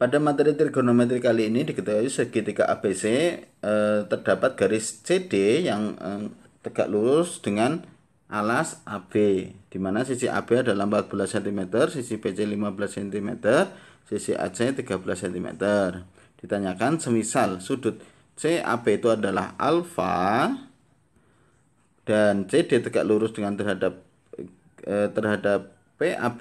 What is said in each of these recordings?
Pada materi trigonometri kali ini diketahui segitiga ABC eh, terdapat garis CD yang eh, tegak lurus dengan alas AB di mana sisi AB adalah 14 cm, sisi BC 15 cm, sisi AC 13 cm. Ditanyakan semisal sudut CAB itu adalah alfa dan CD tegak lurus dengan terhadap eh, terhadap PAB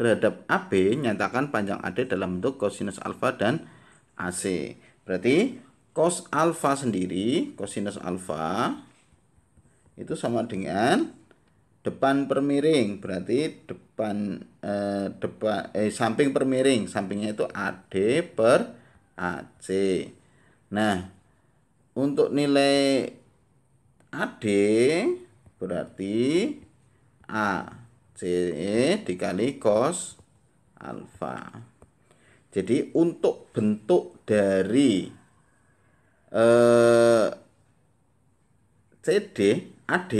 terhadap AB nyatakan panjang AD dalam bentuk kosinus alfa dan AC. Berarti cos alfa sendiri, kosinus alfa itu sama dengan depan per Berarti depan eh, depan eh samping per sampingnya itu AD per AC. Nah, untuk nilai AD berarti A CE dikali cos alfa. Jadi untuk bentuk dari eh, CD, AD,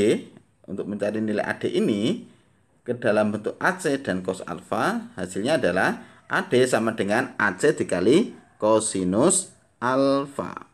untuk mencari nilai AD ini ke dalam bentuk AC dan cos alfa, hasilnya adalah AD sama dengan AC dikali cosinus alfa.